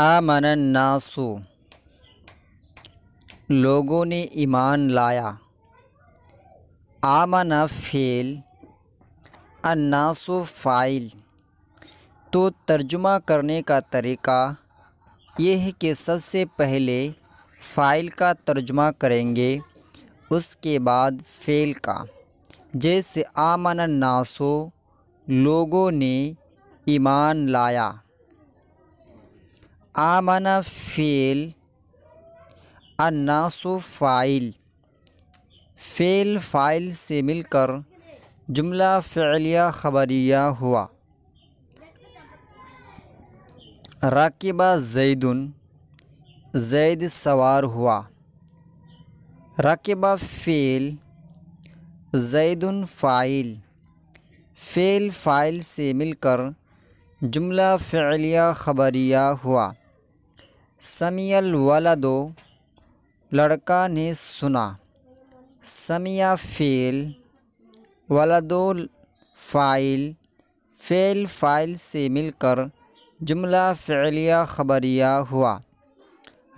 आमन नासु लोगों ने ईमान लाया आमन फ़ेल अन्नासु फ़ाइल तो तर्जुमा करने का तरीका यह है कि सबसे पहले फ़ाइल का तर्जुमा करेंगे उसके बाद फ़ेल का जैसे आमन नासो लोगों ने ईमान लाया आमना फ़ेल अनासु फ़ाइल फ़ेल फ़ाइल से मिलकर जुमला फ़ैलिया खबरिया हुआ राकिबा जैदन जैद सवार हुआ राकिबा फ़ेल जैदन फ़ाइल फ़ेल फ़ाइल से मिलकर जुमला फ़ैलिया खबरिया हुआ समियल वाला दो लड़का ने सुना समिया फेल वाला दो फ़ाइल फेल फ़ाइल से मिलकर जुमला फ़ैलिया खबरिया हुआ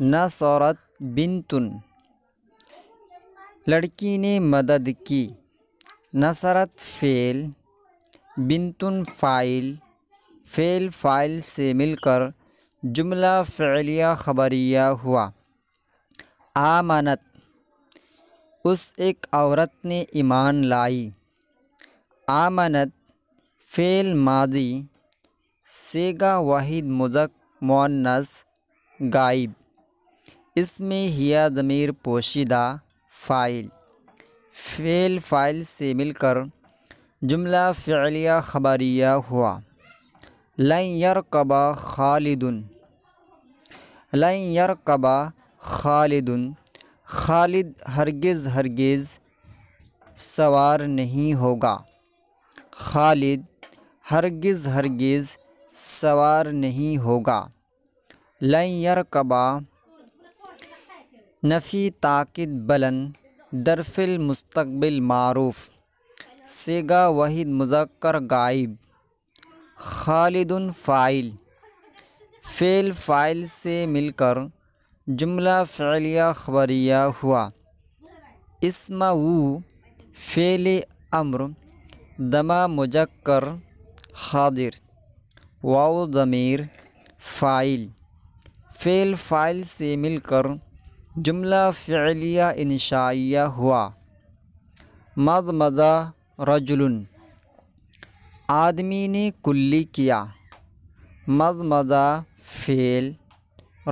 न बिन तुन लड़की ने मदद की नसरत फ़ेल तुन फ़ाइल फ़ेल फ़ाइल से मिलकर जुमला फ़ैलिया ख़बरिया हुआ आमानत उस एक औरत ने ईमान लाई आमानत फ़ेल मादी सेगा वाहिद मुदक मोनस गाइब इसमें हिया दमीर पोशीदा फ़ाइल फ़ेल फ़ाइल से मिलकर जुमला फ़ैलिया ख़बरिया हुआ लयर कबा खालिदन लन कबा खालिदन खालिद हरगिज़ हरगिज़ सवार नहीं होगा खालिद हरगिज़ हरगिज़ सवार नहीं होगा यर कबा नफ़ी ताकत बलन दरफिल मुस्तबिल मारूफ़ सेगा वहीद मुजक्कर गायब खालिदन फ़ाइल फ़ेल फ़ाइल से मिलकर जुमला फ़ैलिया ख़बरिया हुआ इसमा फ़ेल अम्र दमा मुजक्कर हादिर वाओ ज़मीर फ़ाइल फ़ेल फ़ाइल से मिलकर जुमला फ़ैलिया इनशाइया हुआ मद मज़ा रजुलन आदमी ने कुल्ली किया मज मज़ा फ़ेल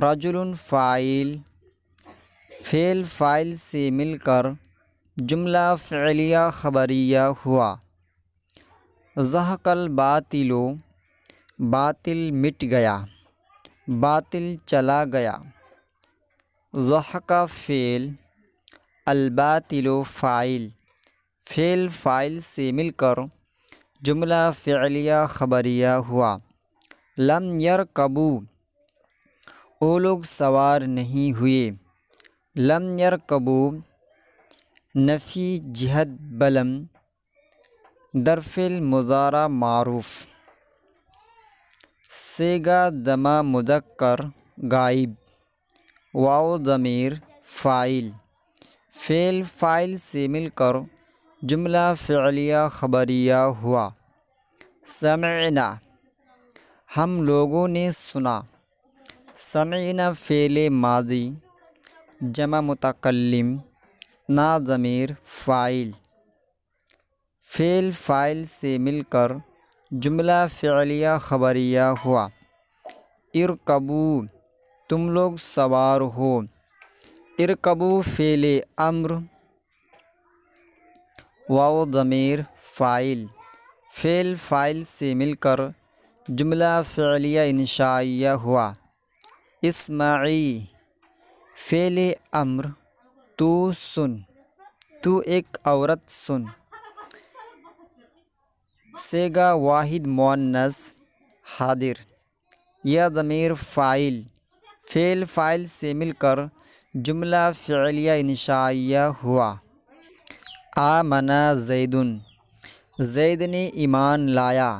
रजुल फ़ाइल फ़ेल फ़ाइल से मिलकर जुमला फ़लिया खबरिया हुआ जहकल बातिलो बातिल मिट गया बातिल चला गया जहका फ़ेल अलबातिलो फ़ाइल फ़ेल फ़ाइल से मिलकर जुमला फ़ैलिया खबरिया हुआ लम यर कबू वो लोग सवार नहीं हुए लम यर कबू नफ़ी जहद बलम दरफिल मुजारा मारूफ सेगा दमा मुदक्कर गायब वाओ ज़मीर फ़ाइल फ़ेल फ़ाइल से मिलकर जुमला फ़िलिया ख़बरिया हुआ समना हम लोगों ने सुना समीना फेले माजी जमा मुतकलम ना ज़मीर फ़ाइल फ़ेल फ़ाइल से मिलकर जुमला फ़िलिया ख़बरिया हुआ इरकबू तुम लोग सवार हो इरकबू फेले अम्र वाओ ज़मीर फ़ाइल फ़ेल फ़ाइल से मिलकर जुमला फ़ैलिया इंशाया हुआ इसमाई फ़ेल अम्र तू सुन तू एक औरत सुन सेगा वाहिद मोनस हादिर यह ज़मीर फ़ाइल फ़ेल फ़ाइल से मिलकर जुमला फैलिया इंशाया हुआ आमना जैदन जैद ने ईमान लाया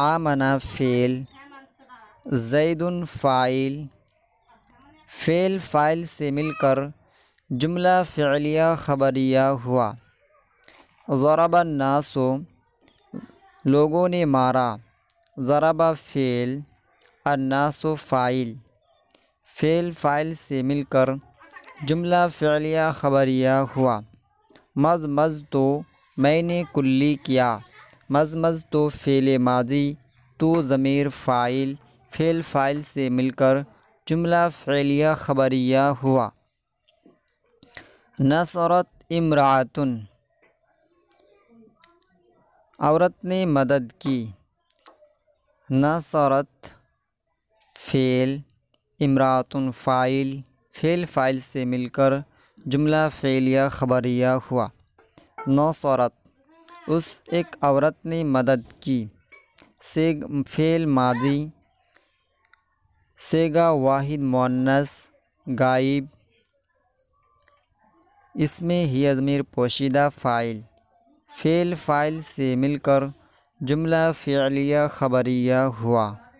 आमना फ़ेल जैदन फ़ाइल फ़ेल फ़ाइल से मिलकर जुमला फ़िलिया ख़बरिया हुआ ज़रबा नासो लोगों ने मारा ज़रबा फ़ेल अनासो फ़ाइल फ़ेल फ़ाइल से मिलकर जुमला फ़िलिया ख़बरिया हुआ मज़ मज़ तो मैंने कुल्ली किया मज़ मज़ तो फ़ेल माजी तो ज़मीर फ़ाइल फ़ेल फ़ाइल से मिलकर जुमला फ़ैलिया खबरिया हुआ नसरत इमरातन औरत ने मदद की नसरत फ़ेल इमरातन फ़ाइल फ़ेल फ़ाइल से मिलकर जुमला फ़ेलिया खबरिया हुआ नौसरत उस एक औरत ने मदद की से फ़ेल मादी सेगा वाहिद मोनस गाइब इसमें ही अजमीर पोशीदा फ़ाइल फ़ेल फ़ाइल से मिलकर जुमला फ़ैलिया ख़बरिया हुआ